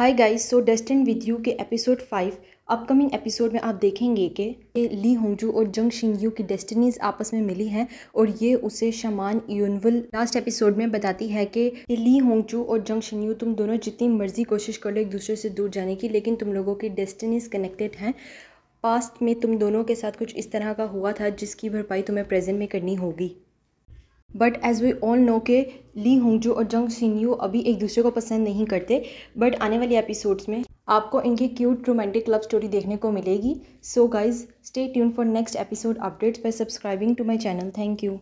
hi guys so destined with you के episode five upcoming episode में आप देखेंगे कि ली होंगजू और जंग शिंगयू की डेस्टिनीज आपस में मिली हैं और ये उसे शमान यूनवल लास्ट एपिसोड में बताती है कि ली होंगजू और जंग शिंगयू तुम दोनों जितनी मर्जी कोशिश कर लो एक दूसरे से दूर जाने की लेकिन तुम लोगों की डेस्टिनीज कनेक्टेड हैं पास्ट में तुम दोनों के साथ कुछ इस तरह का हुआ था जिसकी भरपाई तुम्हें प्रेजेंट में करनी होगी but as we all know के ली होंगजू और जंग यू अभी एक दूसरे को पसंद नहीं करते बट आने वाले एपिसोड्स में आपको इनकी क्यूट रोमांटिक लव स्टोरी देखने को मिलेगी so guys stay tuned for next episode updates by subscribing to my channel thank you